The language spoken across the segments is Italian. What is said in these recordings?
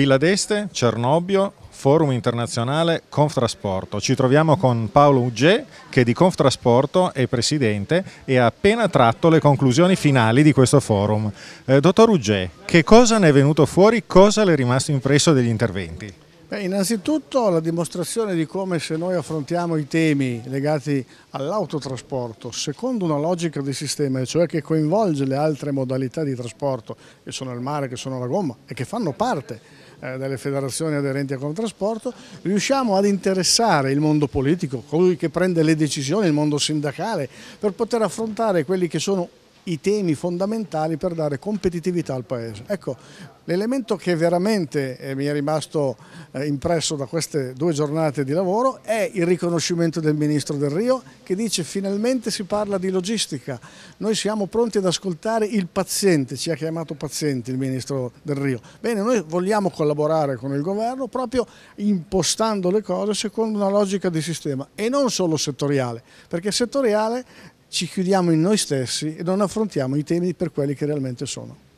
Villa d'Este, Cernobbio, Forum Internazionale Conftrasporto. Ci troviamo con Paolo Ugge che di Conftrasporto è presidente e ha appena tratto le conclusioni finali di questo forum. Eh, dottor Ugge, che cosa ne è venuto fuori? Cosa le è rimasto impresso degli interventi? Beh, innanzitutto la dimostrazione di come se noi affrontiamo i temi legati all'autotrasporto secondo una logica di sistema, cioè che coinvolge le altre modalità di trasporto, che sono il mare, che sono la gomma e che fanno parte eh, delle federazioni aderenti a Contrasporto, riusciamo ad interessare il mondo politico, colui che prende le decisioni, il mondo sindacale, per poter affrontare quelli che sono i temi fondamentali per dare competitività al Paese. Ecco, l'elemento che veramente eh, mi è rimasto eh, impresso da queste due giornate di lavoro è il riconoscimento del Ministro del Rio che dice finalmente si parla di logistica, noi siamo pronti ad ascoltare il paziente, ci ha chiamato paziente il Ministro del Rio. Bene, noi vogliamo collaborare con il Governo proprio impostando le cose secondo una logica di sistema e non solo settoriale, perché settoriale ci chiudiamo in noi stessi e non affrontiamo i temi per quelli che realmente sono.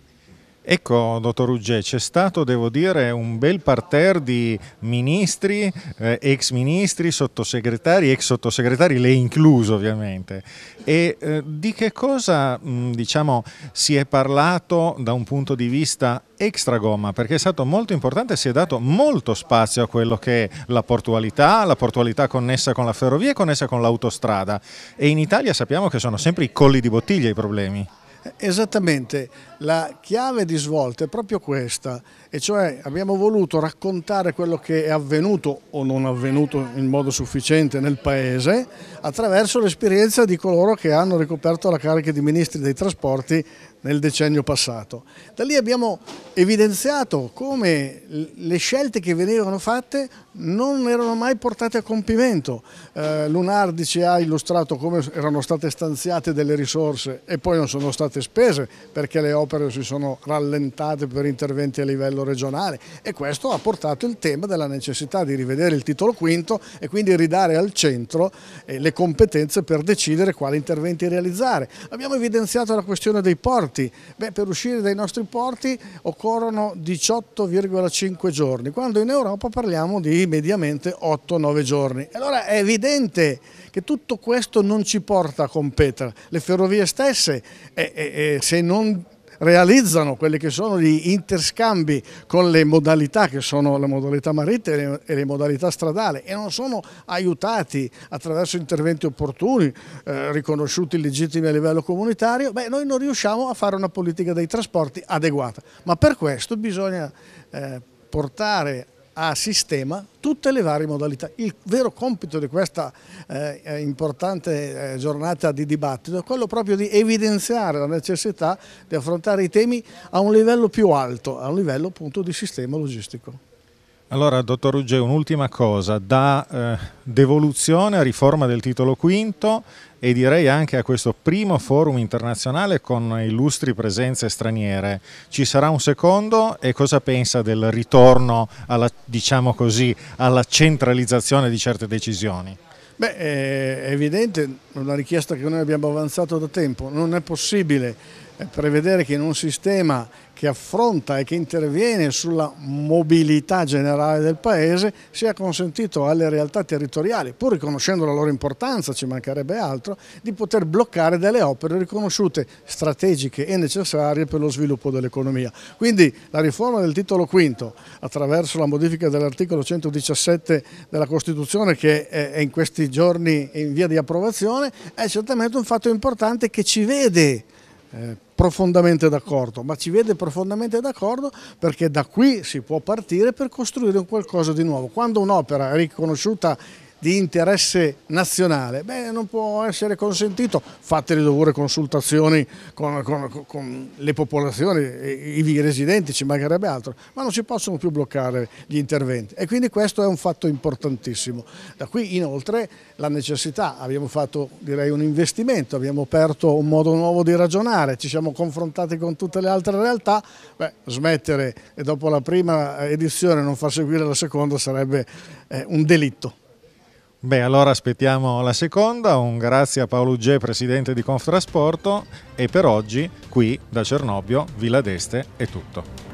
Ecco, dottor Ruggè, c'è stato, devo dire, un bel parterre di ministri, eh, ex ministri, sottosegretari, ex sottosegretari, lei incluso ovviamente. E eh, di che cosa, mh, mm, diciamo, si è parlato da un punto di vista extragomma? Perché è stato molto importante, si è dato molto spazio a quello che è la portualità, la portualità connessa con la ferrovia e connessa con l'autostrada. E in Italia sappiamo che sono sempre i colli di bottiglia i problemi. Esattamente, la chiave di svolta è proprio questa, e cioè abbiamo voluto raccontare quello che è avvenuto o non avvenuto in modo sufficiente nel Paese attraverso l'esperienza di coloro che hanno ricoperto la carica di Ministri dei Trasporti nel decennio passato. Da lì abbiamo evidenziato come le scelte che venivano fatte non erano mai portate a compimento. Eh, Lunardi ci ha illustrato come erano state stanziate delle risorse e poi non sono state spese perché le opere si sono rallentate per interventi a livello regionale e questo ha portato il tema della necessità di rivedere il titolo quinto e quindi ridare al centro eh, le competenze per decidere quali interventi realizzare. Abbiamo evidenziato la questione dei porti porti? Beh, per uscire dai nostri porti occorrono 18,5 giorni, quando in Europa parliamo di mediamente 8-9 giorni. Allora è evidente che tutto questo non ci porta a competere. Le ferrovie stesse, eh, eh, se non realizzano quelli che sono gli interscambi con le modalità che sono le modalità marittime e le modalità stradali e non sono aiutati attraverso interventi opportuni, eh, riconosciuti legittimi a livello comunitario, beh, noi non riusciamo a fare una politica dei trasporti adeguata. Ma per questo bisogna eh, portare a sistema tutte le varie modalità. Il vero compito di questa eh, eh, importante eh, giornata di dibattito è quello proprio di evidenziare la necessità di affrontare i temi a un livello più alto, a un livello appunto di sistema logistico. Allora, dottor Rugge, un'ultima cosa, da eh, devoluzione a riforma del titolo quinto e direi anche a questo primo forum internazionale con illustri presenze straniere. Ci sarà un secondo e cosa pensa del ritorno alla, diciamo così, alla centralizzazione di certe decisioni? Beh, è evidente, è una richiesta che noi abbiamo avanzato da tempo, non è possibile eh, prevedere che in un sistema che affronta e che interviene sulla mobilità generale del Paese sia consentito alle realtà territoriali, pur riconoscendo la loro importanza, ci mancherebbe altro, di poter bloccare delle opere riconosciute strategiche e necessarie per lo sviluppo dell'economia. Quindi la riforma del titolo V, attraverso la modifica dell'articolo 117 della Costituzione che è in questi giorni in via di approvazione, è certamente un fatto importante che ci vede eh, profondamente d'accordo, ma ci vede profondamente d'accordo perché da qui si può partire per costruire qualcosa di nuovo. Quando un'opera è riconosciuta di interesse nazionale, beh, non può essere consentito, fate le dovute consultazioni con, con, con le popolazioni, i, i residenti, ci mancherebbe altro, ma non si possono più bloccare gli interventi e quindi questo è un fatto importantissimo. Da qui inoltre la necessità, abbiamo fatto direi un investimento, abbiamo aperto un modo nuovo di ragionare, ci siamo confrontati con tutte le altre realtà, beh, smettere e dopo la prima edizione non far seguire la seconda sarebbe eh, un delitto. Beh, allora aspettiamo la seconda. Un grazie a Paolo Uggè, presidente di Conftrasporto. E per oggi, qui da Cernobbio, Villa d'Este, è tutto.